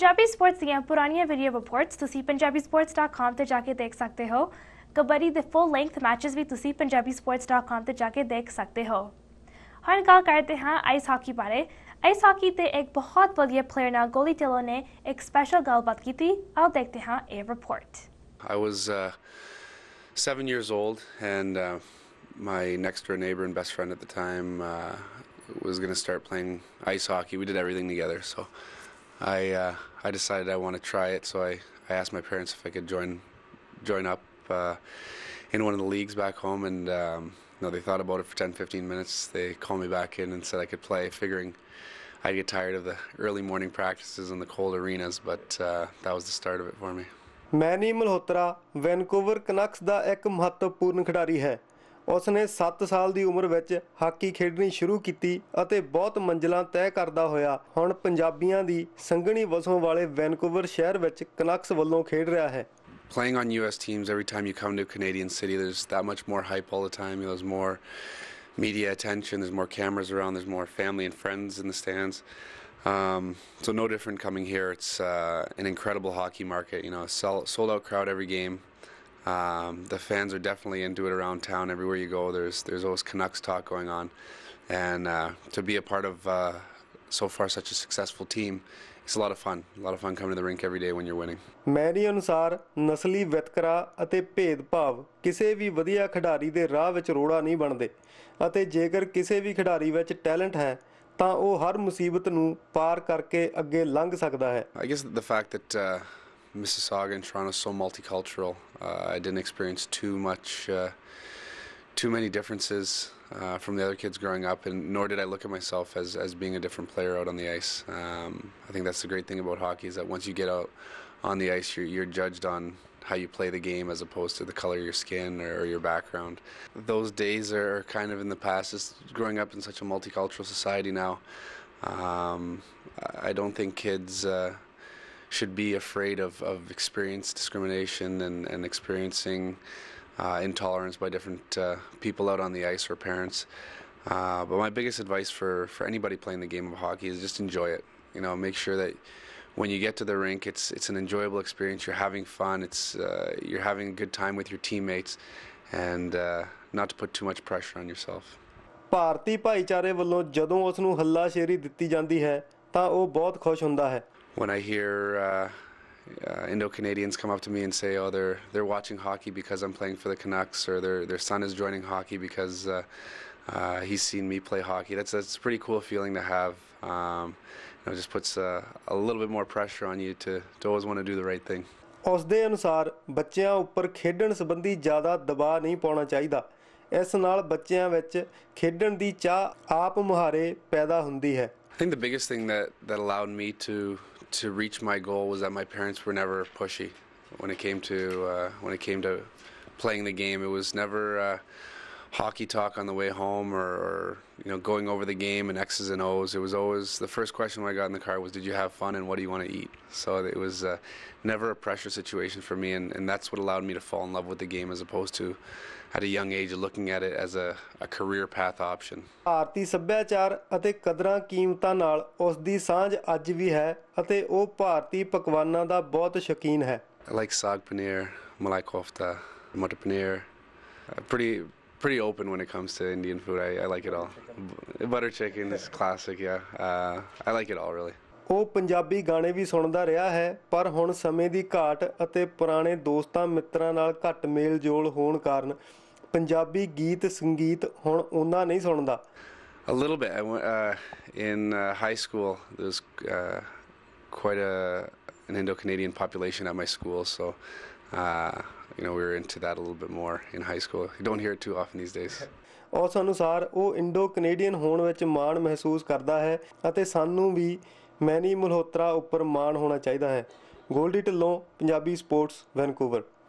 Punjabi sports ਦੀਆਂ ਪੁਰਾਣੀਆਂ video reports ਤੁਸੀਂ punjabisports.com ਤੇ ਜਾ ਕੇ ਦੇਖ ਸਕਦੇ ਹੋ ਕਬੱਡੀ ਦੇ ਫੁੱਲ ਲੈਂਥ ਮੈਚਸ ਵੀ ਤੁਸੀਂ punjabisports.com ਤੇ ਜਾ ਕੇ ਦੇਖ ਸਕਦੇ ਹੋ ਹੁਣ ਗੱਲ ਕਰਦੇ ਹਾਂ ਆਈਸ ਹਾਕੀ ਬਾਰੇ ਆਈਸ ਹਾਕੀ ਤੇ ਇੱਕ ਬਹੁਤ ਵਧੀਆ ਪਲੇਅਰ ਨਾਲ ਗੋਲੀ ਟੇਲੋ ਨੇ ਇੱਕ ਸਪੈਸ਼ਲ ਗੱਲਬਾਤ ਕੀਤੀ ਆਓ ਦੇਖਦੇ ਹਾਂ ਇਹ report I was uh, 7 years old and uh, my next door neighbor and best friend at the time uh, was going to start playing ice hockey. We did everything together, so I uh, I decided I want to try it, so I, I asked my parents if I could join join up uh, in one of the leagues back home, and um, you know they thought about it for 10, 15 minutes. They called me back in and said I could play, figuring I'd get tired of the early morning practices and the cold arenas, but uh, that was the start of it for me. ਮੈਨੀ Malhotra Vancouver ਕਨਕਸ ਦਾ ਇੱਕ ਮਹੱਤਵਪੂਰਨ ਖਿਡਾਰੀ ਹੈ ਉਸ ਨੇ 7 ਸਾਲ ਦੀ ਉਮਰ ਵਿੱਚ ਹਾਕੀ ਖੇਡਣੀ ਸ਼ੁਰੂ ਕੀਤੀ ਅਤੇ ਬਹੁਤ ਮੰਜ਼ਲਾਂ ਤੈਅ ਕਰਦਾ ਹੋਇਆ ਹੁਣ ਪੰਜਾਬੀਆਂ ਦੀ ਸੰਘਣੀ ਵਸੋਂ ਵਾਲੇ ਵੈਨਕੂਵਰ ਸ਼ਹਿਰ ਵਿੱਚ ਕਨਕਸ ਵੱਲੋਂ ਖੇਡ ਰਿਹਾ ਹੈ playing on US teams every time you come to a Canadian city there's that much more hype all the time there's more media attention there's more cameras around there's more family and friends in the stands Um, so no different coming here. It's uh, an incredible hockey market. You know, sold out crowd every game. Um, the fans are definitely into it around town. Everywhere you go, there's there's always Canucks talk going on, and uh, to be a part of uh, so far such a successful team. It's a lot of fun. A lot of fun coming to the rink every day when you're winning. Mary ਅਨੁਸਾਰ ਨਸਲੀ ਵਿਤਕਰਾ ਅਤੇ ਭੇਦਭਾਵ ਕਿਸੇ ਵੀ ਵਧੀਆ ਖਿਡਾਰੀ ਦੇ ਰਾਹ ਵਿੱਚ ਰੋੜਾ ਨਹੀਂ ਬਣਦੇ ਅਤੇ ਜੇਕਰ ਕਿਸੇ ਵੀ ਖਿਡਾਰੀ ਵਿੱਚ ਟੈਲੈਂਟ ਹੈ ਤਾਂ ਉਹ ਹਰ ਮੁਸੀਬਤ ਨੂੰ ਪਾਰ ਕਰਕੇ ਅੱਗੇ ਲੰਘ ਸਕਦਾ ਹੈ। I guess the fact that uh, Mississauga and Toronto is so multicultural. Uh, I didn't experience too much, uh, too many differences uh, from the other kids growing up, and nor did I look at myself as, as being a different player out on the ice. Um, I think that's the great thing about hockey is that once you get out on the ice, you're, you're judged on how you play the game as opposed to the color of your skin or, or your background. Those days are kind of in the past. Just growing up in such a multicultural society now, um, I don't think kids. Uh, should be afraid of, of experience discrimination and, and experiencing uh, intolerance by different uh, people out on the ice or parents. Uh, but my biggest advice for, for anybody playing the game of hockey is just enjoy it. You know, make sure that when you get to the rink, it's it's an enjoyable experience. You're having fun. It's uh, you're having a good time with your teammates, and uh, not to put too much pressure on yourself. ਭਾਰਤੀ ਭਾਈਚਾਰੇ ਵੱਲੋਂ ਜਦੋਂ ਉਸ ਨੂੰ ਹੱਲਾਸ਼ੇਰੀ ਦਿੱਤੀ ਜਾਂਦੀ ਹੈ ਤਾਂ ਉਹ ਬਹੁਤ ਖੁਸ਼ ਹੁੰਦਾ ਹੈ when I hear uh, uh, Indo-Canadians come up to me and say, "Oh, they're they're watching hockey because I'm playing for the Canucks," or their their son is joining hockey because uh, uh, he's seen me play hockey. That's that's a pretty cool feeling to have. Um, you know, just puts a, a little bit more pressure on you to to always want to do the right thing. ਉਸ ਦੇ ਅਨੁਸਾਰ ਬੱਚਿਆਂ ਉੱਪਰ ਖੇਡਣ ਸੰਬੰਧੀ ਜ਼ਿਆਦਾ ਦਬਾਅ ਨਹੀਂ ਪਾਉਣਾ ਚਾਹੀਦਾ ਇਸ ਨਾਲ ਬੱਚਿਆਂ ਵਿੱਚ ਖੇਡਣ ਦੀ ਚਾਹ ਆਪ ਮੁਹਾਰੇ ਪੈਦਾ ਹੁੰਦੀ ਹੈ I think the biggest thing that that allowed me to to reach my goal was that my parents were never pushy when it came to uh, when it came to playing the game. It was never. Uh, hockey talk on the way home or, or, you know going over the game and X's and O's. It was always the first question when I got in the car was, "Did you have fun and what do you want to eat?" So it was uh, never a pressure situation for me, and, and that's what allowed me to fall in love with the game as opposed to at a young age looking at it as a, a career path option. ਭਾਰਤੀ ਸੱਭਿਆਚਾਰ ਅਤੇ ਕਦਰਾਂ ਕੀਮਤਾਂ ਨਾਲ ਉਸ ਦੀ ਸਾਂਝ ਅੱਜ ਵੀ ਹੈ ਅਤੇ ਉਹ ਭਾਰਤੀ ਪਕਵਾਨਾਂ ਦਾ ਬਹੁਤ ਸ਼ੌਕੀਨ ਹੈ। I like saag paneer, malai kofta, matar paneer. pretty pretty open when it comes to Indian food. I, I like it all. Butter chicken is classic, yeah. Uh, I like it all really. ਉਹ ਪੰਜਾਬੀ ਗਾਣੇ ਵੀ ਸੁਣਦਾ ਰਿਹਾ ਹੈ ਪਰ ਹੁਣ ਸਮੇਂ ਦੀ ਘਾਟ ਅਤੇ ਪੁਰਾਣੇ ਦੋਸਤਾਂ ਮਿੱਤਰਾਂ ਨਾਲ ਘੱਟ ਮੇਲ-ਜੋਲ ਹੋਣ ਕਾਰਨ ਪੰਜਾਬੀ ਗੀਤ ਸੰਗੀਤ ਹੁਣ ਉਹਨਾਂ ਨਹੀਂ ਸੁਣਦਾ A little bit. I went, uh, in uh, high school, there's uh, quite a, an Indo Canadian population at my school, so Uh, you know, we were into that a little bit more in high school. You don't hear it too often these days. ਉਸ ਅਨੁਸਾਰ ਉਹ Indo Canadian ਹੋਣ ਵਿੱਚ ਮਾਣ ਮਹਿਸੂਸ ਕਰਦਾ ਹੈ ਅਤੇ ਸਾਨੂੰ ਵੀ ਮੈਨੀ ਮਲਹੋਤਰਾ ਉੱਪਰ ਮਾਣ ਹੋਣਾ ਚਾਹੀਦਾ ਹੈ ਗੋਲਡੀ ਢਿੱਲੋਂ ਪੰਜਾਬੀ ਸਪੋਰਟਸ ਵੈਨਕੂਵਰ